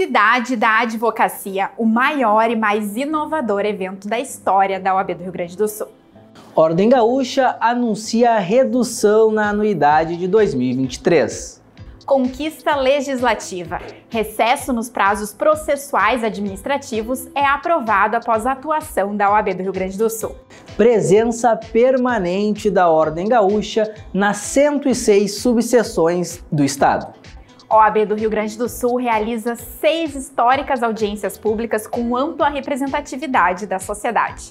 Cidade da Advocacia, o maior e mais inovador evento da história da OAB do Rio Grande do Sul. Ordem Gaúcha anuncia a redução na anuidade de 2023. Conquista legislativa. Recesso nos prazos processuais administrativos é aprovado após a atuação da OAB do Rio Grande do Sul. Presença permanente da Ordem Gaúcha nas 106 subseções do Estado. OAB do Rio Grande do Sul realiza seis históricas audiências públicas com ampla representatividade da sociedade.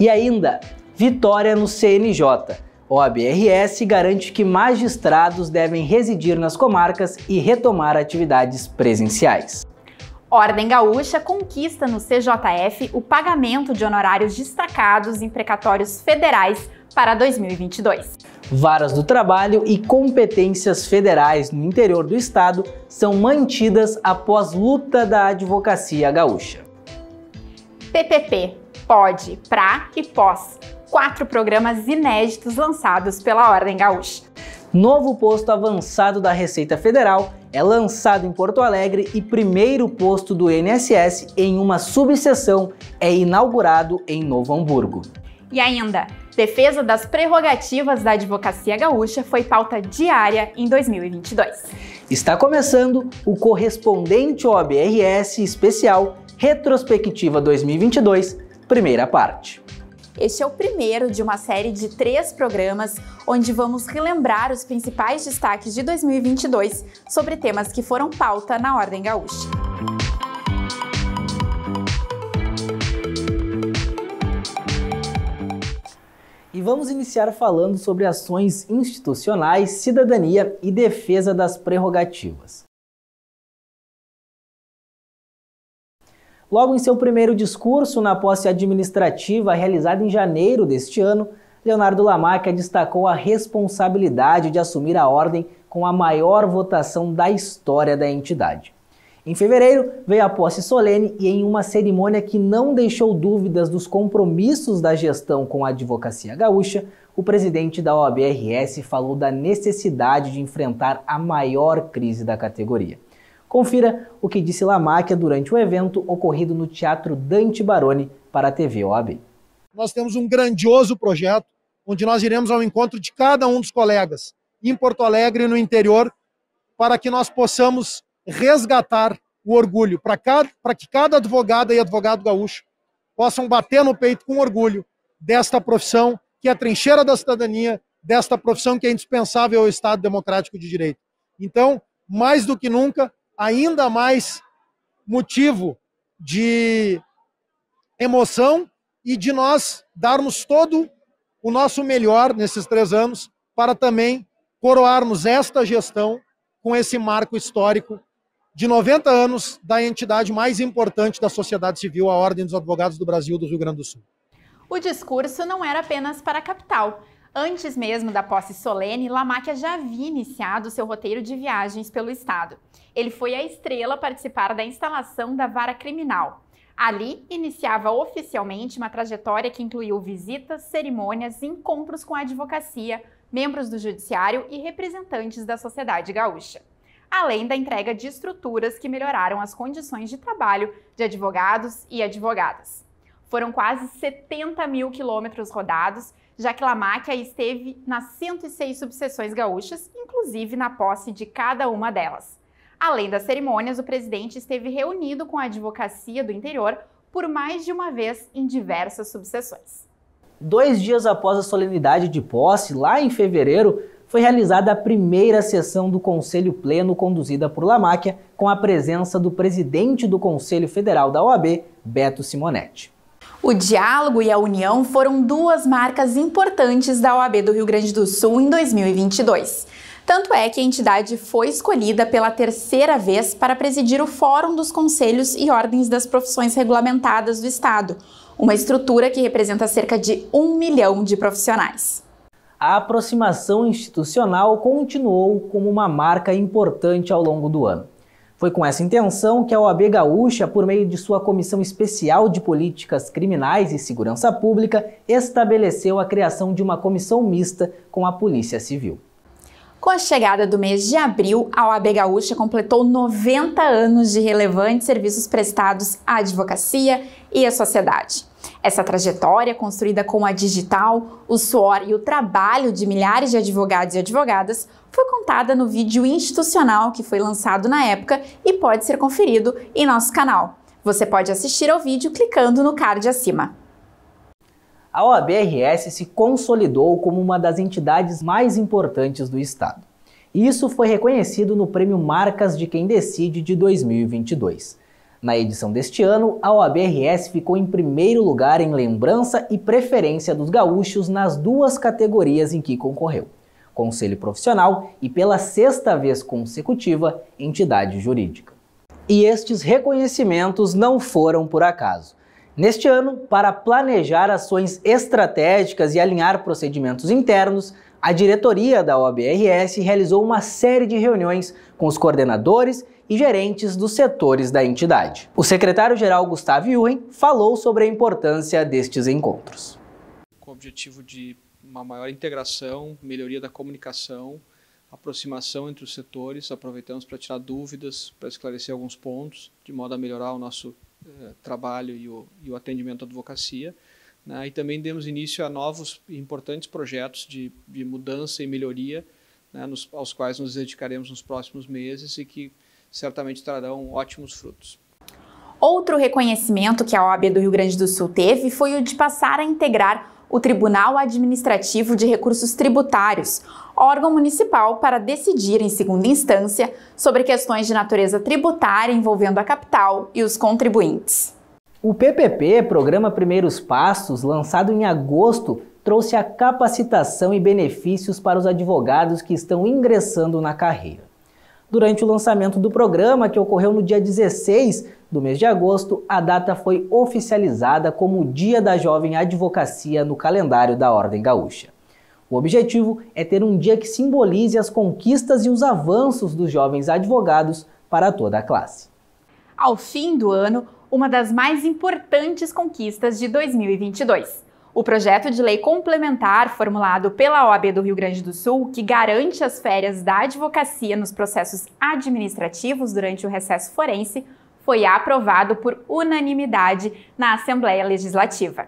E ainda, vitória no CNJ. OABRS garante que magistrados devem residir nas comarcas e retomar atividades presenciais. Ordem Gaúcha conquista no CJF o pagamento de honorários destacados em precatórios federais para 2022. Varas do trabalho e competências federais no interior do estado são mantidas após luta da advocacia gaúcha. PPP, pode, PRA e POS, quatro programas inéditos lançados pela Ordem Gaúcha. Novo posto avançado da Receita Federal é lançado em Porto Alegre e primeiro posto do INSS em uma subseção é inaugurado em Novo Hamburgo. E ainda, defesa das prerrogativas da advocacia gaúcha foi pauta diária em 2022. Está começando o correspondente OBRS especial Retrospectiva 2022, primeira parte. Este é o primeiro de uma série de três programas onde vamos relembrar os principais destaques de 2022 sobre temas que foram pauta na Ordem Gaúcha. E vamos iniciar falando sobre ações institucionais, cidadania e defesa das prerrogativas. Logo em seu primeiro discurso na posse administrativa realizada em janeiro deste ano, Leonardo Lamarca destacou a responsabilidade de assumir a ordem com a maior votação da história da entidade. Em fevereiro, veio a posse solene e, em uma cerimônia que não deixou dúvidas dos compromissos da gestão com a advocacia gaúcha, o presidente da OABRS falou da necessidade de enfrentar a maior crise da categoria. Confira o que disse Lamáquia durante o evento ocorrido no Teatro Dante Baroni para a TV OAB. Nós temos um grandioso projeto onde nós iremos ao encontro de cada um dos colegas em Porto Alegre e no interior para que nós possamos resgatar o orgulho, para, cada, para que cada advogada e advogado gaúcho possam bater no peito com orgulho desta profissão que é a trincheira da cidadania, desta profissão que é indispensável ao Estado Democrático de Direito. Então, mais do que nunca, ainda mais motivo de emoção e de nós darmos todo o nosso melhor nesses três anos para também coroarmos esta gestão com esse marco histórico de 90 anos da entidade mais importante da sociedade civil, a Ordem dos Advogados do Brasil do Rio Grande do Sul. O discurso não era apenas para a capital. Antes mesmo da posse solene, Lamáquia já havia iniciado seu roteiro de viagens pelo Estado. Ele foi a estrela participar da instalação da vara criminal. Ali, iniciava oficialmente uma trajetória que incluiu visitas, cerimônias, encontros com a advocacia, membros do judiciário e representantes da sociedade gaúcha além da entrega de estruturas que melhoraram as condições de trabalho de advogados e advogadas. Foram quase 70 mil quilômetros rodados, já que Lamáquia esteve nas 106 subseções gaúchas, inclusive na posse de cada uma delas. Além das cerimônias, o presidente esteve reunido com a advocacia do interior por mais de uma vez em diversas subseções. Dois dias após a solenidade de posse, lá em fevereiro, foi realizada a primeira sessão do Conselho Pleno conduzida por Lamáquia, com a presença do presidente do Conselho Federal da OAB, Beto Simonetti. O diálogo e a união foram duas marcas importantes da OAB do Rio Grande do Sul em 2022. Tanto é que a entidade foi escolhida pela terceira vez para presidir o Fórum dos Conselhos e Ordens das Profissões Regulamentadas do Estado, uma estrutura que representa cerca de um milhão de profissionais. A aproximação institucional continuou como uma marca importante ao longo do ano. Foi com essa intenção que a OAB Gaúcha, por meio de sua Comissão Especial de Políticas Criminais e Segurança Pública, estabeleceu a criação de uma comissão mista com a Polícia Civil. Com a chegada do mês de abril, a OAB Gaúcha completou 90 anos de relevantes serviços prestados à advocacia e à sociedade. Essa trajetória, construída com a digital, o suor e o trabalho de milhares de advogados e advogadas, foi contada no vídeo institucional que foi lançado na época e pode ser conferido em nosso canal. Você pode assistir ao vídeo clicando no card acima. A OABRS se consolidou como uma das entidades mais importantes do Estado. Isso foi reconhecido no Prêmio Marcas de Quem Decide de 2022. Na edição deste ano, a OABRS ficou em primeiro lugar em lembrança e preferência dos gaúchos nas duas categorias em que concorreu: Conselho Profissional e, pela sexta vez consecutiva, Entidade Jurídica. E estes reconhecimentos não foram por acaso. Neste ano, para planejar ações estratégicas e alinhar procedimentos internos, a diretoria da OABRS realizou uma série de reuniões com os coordenadores e gerentes dos setores da entidade. O secretário-geral Gustavo Yuen falou sobre a importância destes encontros. Com o objetivo de uma maior integração, melhoria da comunicação, aproximação entre os setores, aproveitamos para tirar dúvidas, para esclarecer alguns pontos, de modo a melhorar o nosso eh, trabalho e o, e o, atendimento à advocacia. Né? E também demos início a novos e importantes projetos de, de mudança e melhoria, né? nos, aos quais nos dedicaremos nos próximos meses e que certamente trarão ótimos frutos. Outro reconhecimento que a OAB do Rio Grande do Sul teve foi o de passar a integrar o Tribunal Administrativo de Recursos Tributários, órgão municipal para decidir em segunda instância sobre questões de natureza tributária envolvendo a capital e os contribuintes. O PPP, Programa Primeiros Passos, lançado em agosto, trouxe a capacitação e benefícios para os advogados que estão ingressando na carreira. Durante o lançamento do programa, que ocorreu no dia 16 do mês de agosto, a data foi oficializada como o Dia da Jovem Advocacia no calendário da Ordem Gaúcha. O objetivo é ter um dia que simbolize as conquistas e os avanços dos jovens advogados para toda a classe. Ao fim do ano, uma das mais importantes conquistas de 2022 o projeto de lei complementar formulado pela OAB do Rio Grande do Sul, que garante as férias da advocacia nos processos administrativos durante o recesso forense, foi aprovado por unanimidade na Assembleia Legislativa.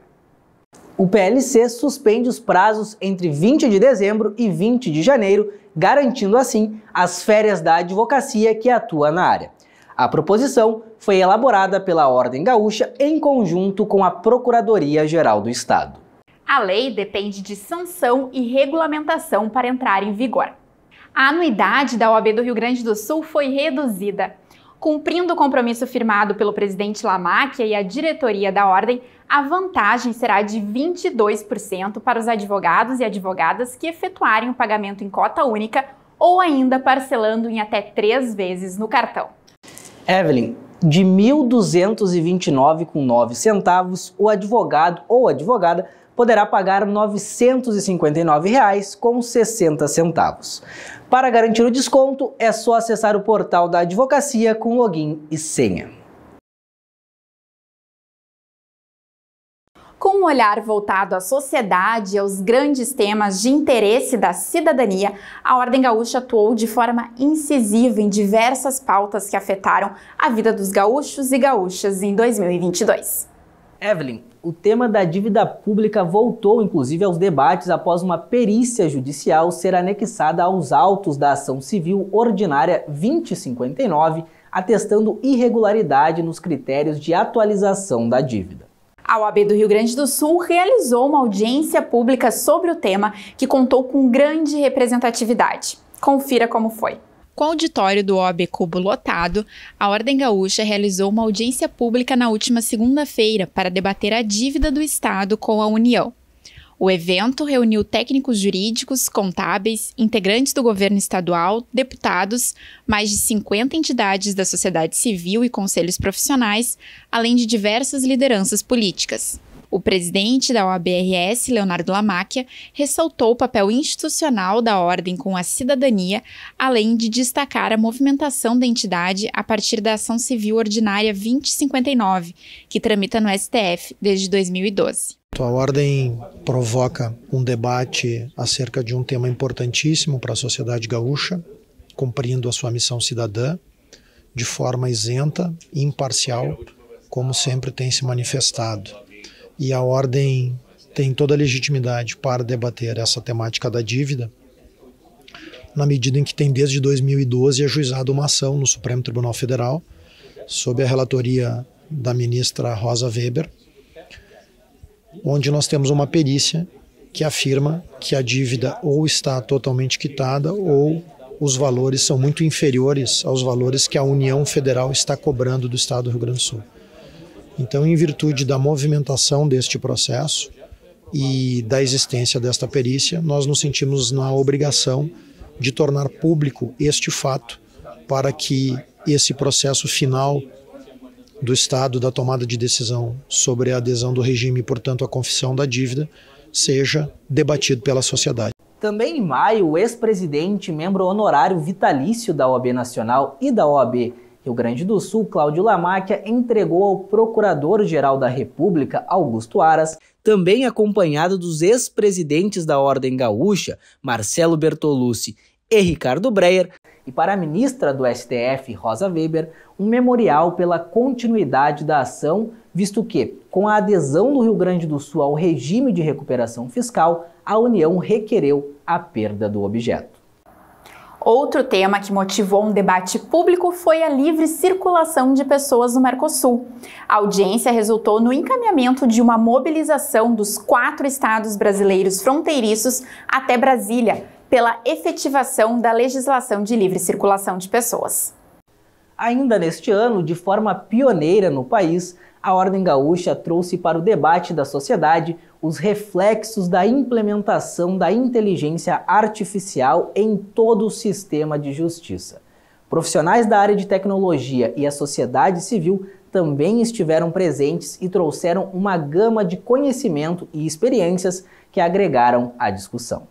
O PLC suspende os prazos entre 20 de dezembro e 20 de janeiro, garantindo assim as férias da advocacia que atua na área. A proposição foi elaborada pela Ordem Gaúcha em conjunto com a Procuradoria-Geral do Estado. A lei depende de sanção e regulamentação para entrar em vigor. A anuidade da OAB do Rio Grande do Sul foi reduzida. Cumprindo o compromisso firmado pelo presidente Lamáquia e a diretoria da ordem, a vantagem será de 22% para os advogados e advogadas que efetuarem o pagamento em cota única ou ainda parcelando em até três vezes no cartão. Evelyn, de R$ com centavos, o advogado ou advogada poderá pagar R$ 959,60. Para garantir o desconto, é só acessar o portal da advocacia com login e senha. Com um olhar voltado à sociedade e aos grandes temas de interesse da cidadania, a Ordem Gaúcha atuou de forma incisiva em diversas pautas que afetaram a vida dos gaúchos e gaúchas em 2022. Evelyn, o tema da dívida pública voltou inclusive aos debates após uma perícia judicial ser anexada aos autos da ação civil ordinária 2059, atestando irregularidade nos critérios de atualização da dívida. A OAB do Rio Grande do Sul realizou uma audiência pública sobre o tema que contou com grande representatividade. Confira como foi. Com o auditório do OAB Cubo lotado, a Ordem Gaúcha realizou uma audiência pública na última segunda-feira para debater a dívida do Estado com a União. O evento reuniu técnicos jurídicos, contábeis, integrantes do governo estadual, deputados, mais de 50 entidades da sociedade civil e conselhos profissionais, além de diversas lideranças políticas. O presidente da OABRS, Leonardo Lamacchia, ressaltou o papel institucional da ordem com a cidadania, além de destacar a movimentação da entidade a partir da Ação Civil Ordinária 2059, que tramita no STF desde 2012. A ordem provoca um debate acerca de um tema importantíssimo para a sociedade gaúcha, cumprindo a sua missão cidadã de forma isenta e imparcial, como sempre tem se manifestado e a ordem tem toda a legitimidade para debater essa temática da dívida, na medida em que tem desde 2012 ajuizado uma ação no Supremo Tribunal Federal, sob a relatoria da ministra Rosa Weber, onde nós temos uma perícia que afirma que a dívida ou está totalmente quitada ou os valores são muito inferiores aos valores que a União Federal está cobrando do Estado do Rio Grande do Sul. Então, em virtude da movimentação deste processo e da existência desta perícia, nós nos sentimos na obrigação de tornar público este fato para que esse processo final do Estado da tomada de decisão sobre a adesão do regime e, portanto, a confissão da dívida seja debatido pela sociedade. Também em maio, o ex-presidente, membro honorário vitalício da OAB Nacional e da OAB Rio Grande do Sul, Cláudio Lamáquia entregou ao Procurador-Geral da República, Augusto Aras, também acompanhado dos ex-presidentes da Ordem Gaúcha, Marcelo Bertolucci e Ricardo Breyer, e para a ministra do STF, Rosa Weber, um memorial pela continuidade da ação, visto que, com a adesão do Rio Grande do Sul ao regime de recuperação fiscal, a União requereu a perda do objeto. Outro tema que motivou um debate público foi a livre circulação de pessoas no Mercosul. A audiência resultou no encaminhamento de uma mobilização dos quatro estados brasileiros fronteiriços até Brasília pela efetivação da legislação de livre circulação de pessoas. Ainda neste ano, de forma pioneira no país, a Ordem Gaúcha trouxe para o debate da sociedade os reflexos da implementação da inteligência artificial em todo o sistema de justiça. Profissionais da área de tecnologia e a sociedade civil também estiveram presentes e trouxeram uma gama de conhecimento e experiências que agregaram à discussão.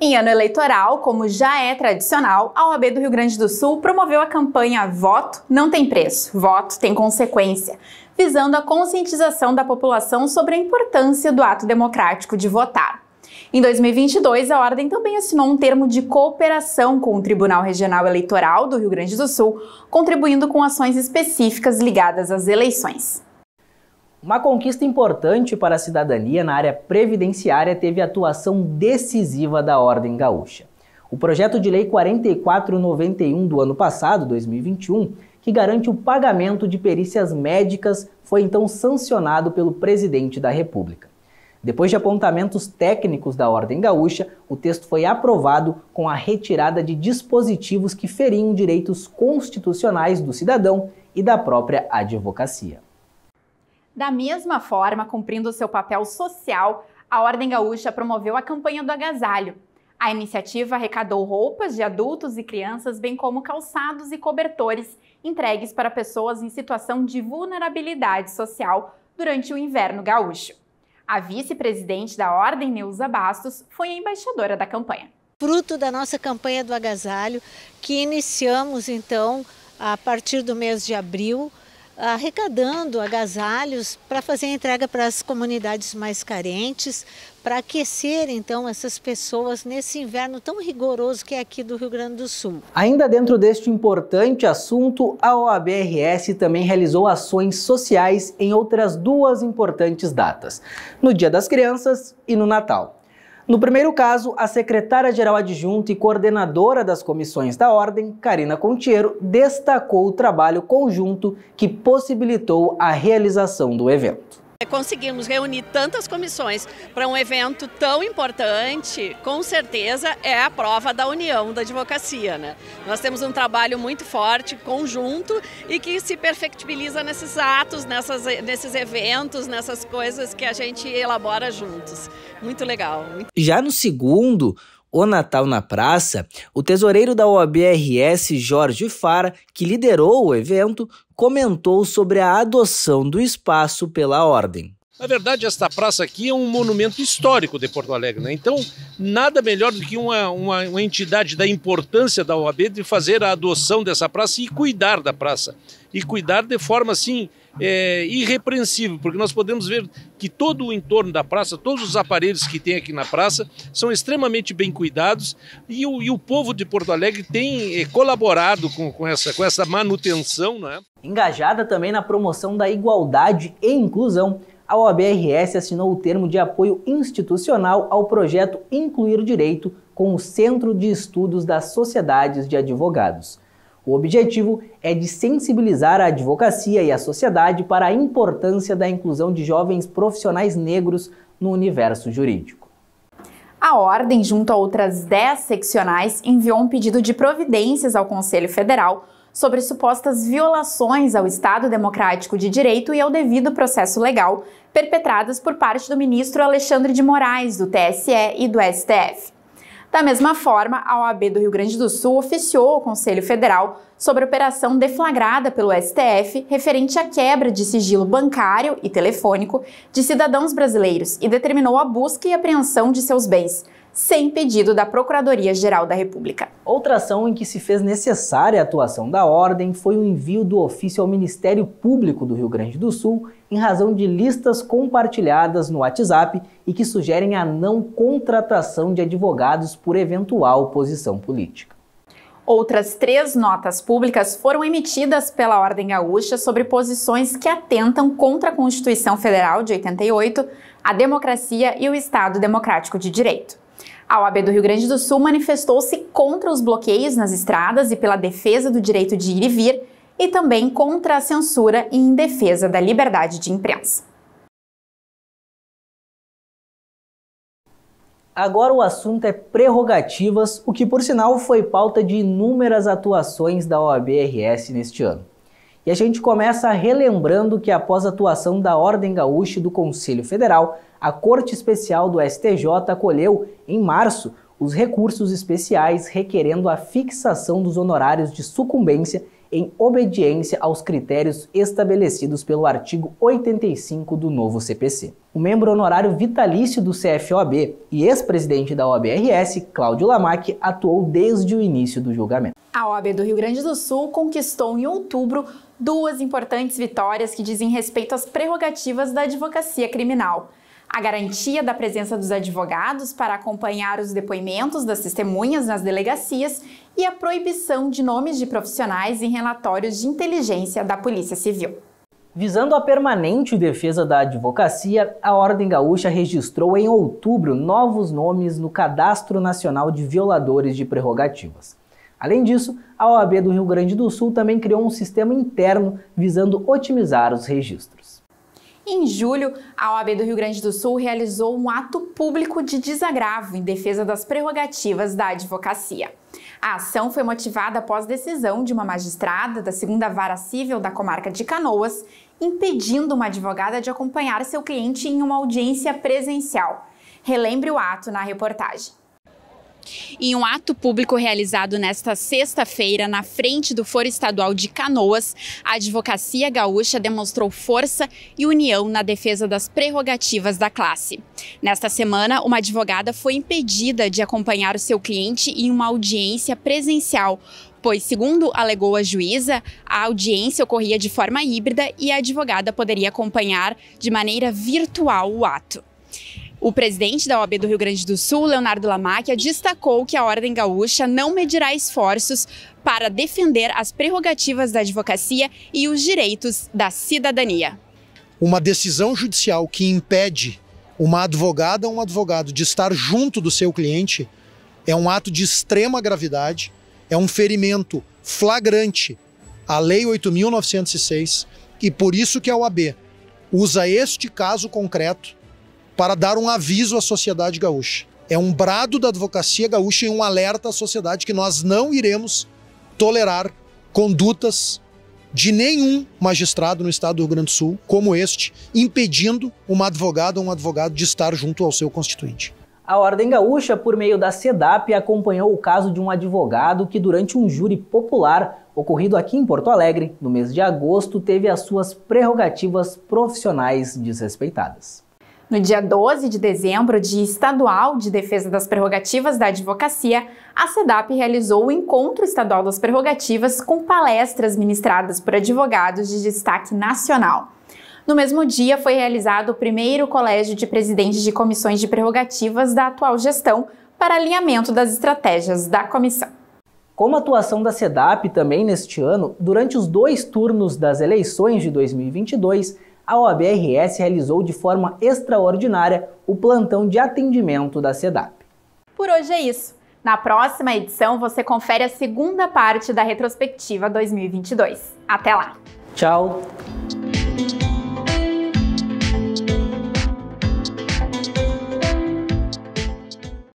Em ano eleitoral, como já é tradicional, a OAB do Rio Grande do Sul promoveu a campanha Voto não tem preço, voto tem consequência visando a conscientização da população sobre a importância do ato democrático de votar. Em 2022, a Ordem também assinou um termo de cooperação com o Tribunal Regional Eleitoral do Rio Grande do Sul, contribuindo com ações específicas ligadas às eleições. Uma conquista importante para a cidadania na área previdenciária teve a atuação decisiva da Ordem Gaúcha. O projeto de Lei 4491 do ano passado, 2021, que garante o pagamento de perícias médicas, foi então sancionado pelo presidente da República. Depois de apontamentos técnicos da Ordem Gaúcha, o texto foi aprovado com a retirada de dispositivos que feriam direitos constitucionais do cidadão e da própria advocacia. Da mesma forma, cumprindo seu papel social, a Ordem Gaúcha promoveu a campanha do agasalho. A iniciativa arrecadou roupas de adultos e crianças, bem como calçados e cobertores entregues para pessoas em situação de vulnerabilidade social durante o inverno gaúcho. A vice-presidente da Ordem, Neuza Bastos, foi a embaixadora da campanha. Fruto da nossa campanha do agasalho, que iniciamos então a partir do mês de abril, arrecadando agasalhos para fazer a entrega para as comunidades mais carentes, para aquecer então essas pessoas nesse inverno tão rigoroso que é aqui do Rio Grande do Sul. Ainda dentro deste importante assunto, a OABRS também realizou ações sociais em outras duas importantes datas: no Dia das Crianças e no Natal. No primeiro caso, a secretária-geral adjunta e coordenadora das comissões da Ordem, Karina Contiero, destacou o trabalho conjunto que possibilitou a realização do evento. É, conseguimos reunir tantas comissões para um evento tão importante, com certeza é a prova da união da advocacia. Né? Nós temos um trabalho muito forte, conjunto, e que se perfectibiliza nesses atos, nessas, nesses eventos, nessas coisas que a gente elabora juntos. Muito legal. Já no segundo, o Natal na Praça, o tesoureiro da OABRS, Jorge Fara, que liderou o evento, comentou sobre a adoção do espaço pela ordem. Na verdade, esta praça aqui é um monumento histórico de Porto Alegre, né? Então, nada melhor do que uma, uma, uma, entidade da importância da OAB de fazer a adoção dessa praça e cuidar da praça. E cuidar de forma, assim, é, irrepreensível, porque nós podemos ver que todo o entorno da praça, todos os aparelhos que tem aqui na praça, são extremamente bem cuidados e o, e o povo de Porto Alegre tem é, colaborado com, com, essa, com essa manutenção. Né? Engajada também na promoção da igualdade e inclusão, a OABRS assinou o termo de apoio institucional ao projeto Incluir o Direito com o Centro de Estudos das Sociedades de Advogados. O objetivo é de sensibilizar a advocacia e a sociedade para a importância da inclusão de jovens profissionais negros no universo jurídico. A Ordem, junto a outras 10 seccionais, enviou um pedido de providências ao Conselho Federal sobre supostas violações ao Estado Democrático de Direito e ao devido processo legal perpetradas por parte do ministro Alexandre de Moraes, do TSE e do STF. Da mesma forma, a OAB do Rio Grande do Sul oficiou ao Conselho Federal sobre a operação deflagrada pelo STF referente à quebra de sigilo bancário e telefônico de cidadãos brasileiros e determinou a busca e apreensão de seus bens sem pedido da Procuradoria-Geral da República. Outra ação em que se fez necessária a atuação da ordem foi o envio do ofício ao Ministério Público do Rio Grande do Sul em razão de listas compartilhadas no WhatsApp e que sugerem a não contratação de advogados por eventual posição política. Outras três notas públicas foram emitidas pela Ordem Gaúcha sobre posições que atentam contra a Constituição Federal de 88, a democracia e o Estado Democrático de Direito. A OAB do Rio Grande do Sul manifestou-se contra os bloqueios nas estradas e pela defesa do direito de ir e vir, e também contra a censura e em defesa da liberdade de imprensa. Agora o assunto é prerrogativas, o que por sinal foi pauta de inúmeras atuações da OABRS neste ano. E a gente começa relembrando que após a atuação da Ordem Gaúcha e do Conselho Federal, a Corte Especial do STJ acolheu, em março, os recursos especiais requerendo a fixação dos honorários de sucumbência em obediência aos critérios estabelecidos pelo artigo 85 do novo CPC. O membro honorário vitalício do CFOB e ex-presidente da OABRS, Cláudio Lamarck, atuou desde o início do julgamento. A OAB do Rio Grande do Sul conquistou em outubro duas importantes vitórias que dizem respeito às prerrogativas da advocacia criminal a garantia da presença dos advogados para acompanhar os depoimentos das testemunhas nas delegacias e a proibição de nomes de profissionais em relatórios de inteligência da Polícia Civil. Visando a permanente defesa da advocacia, a Ordem Gaúcha registrou em outubro novos nomes no Cadastro Nacional de Violadores de Prerrogativas. Além disso, a OAB do Rio Grande do Sul também criou um sistema interno visando otimizar os registros. Em julho, a OAB do Rio Grande do Sul realizou um ato público de desagravo em defesa das prerrogativas da advocacia. A ação foi motivada após decisão de uma magistrada da segunda vara civil da comarca de Canoas, impedindo uma advogada de acompanhar seu cliente em uma audiência presencial. Relembre o ato na reportagem. Em um ato público realizado nesta sexta-feira na frente do Foro Estadual de Canoas, a Advocacia Gaúcha demonstrou força e união na defesa das prerrogativas da classe. Nesta semana, uma advogada foi impedida de acompanhar o seu cliente em uma audiência presencial pois, segundo alegou a juíza, a audiência ocorria de forma híbrida e a advogada poderia acompanhar de maneira virtual o ato. O presidente da OAB do Rio Grande do Sul, Leonardo Lamacchia, destacou que a Ordem Gaúcha não medirá esforços para defender as prerrogativas da advocacia e os direitos da cidadania. Uma decisão judicial que impede uma advogada ou um advogado de estar junto do seu cliente é um ato de extrema gravidade, é um ferimento flagrante à Lei 8.906 e por isso que a OAB usa este caso concreto para dar um aviso à sociedade gaúcha. É um brado da advocacia gaúcha e um alerta à sociedade que nós não iremos tolerar condutas de nenhum magistrado no estado do Rio Grande do Sul como este, impedindo uma advogada ou um advogado de estar junto ao seu constituinte. A Ordem Gaúcha, por meio da SEDAP, acompanhou o caso de um advogado que, durante um júri popular ocorrido aqui em Porto Alegre, no mês de agosto, teve as suas prerrogativas profissionais desrespeitadas no dia 12 de dezembro, Dia Estadual de Defesa das Prerrogativas da Advocacia, a SEDAP realizou o Encontro Estadual das Prerrogativas com palestras ministradas por advogados de destaque nacional. No mesmo dia, foi realizado o primeiro colégio de presidentes de comissões de prerrogativas da atual gestão para alinhamento das estratégias da comissão. Como atuação da SEDAP também neste ano, durante os dois turnos das eleições de 2022, a OABRS realizou de forma extraordinária o plantão de atendimento da SEDAP. Por hoje é isso. Na próxima edição você confere a segunda parte da retrospectiva 2022. Até lá. Tchau.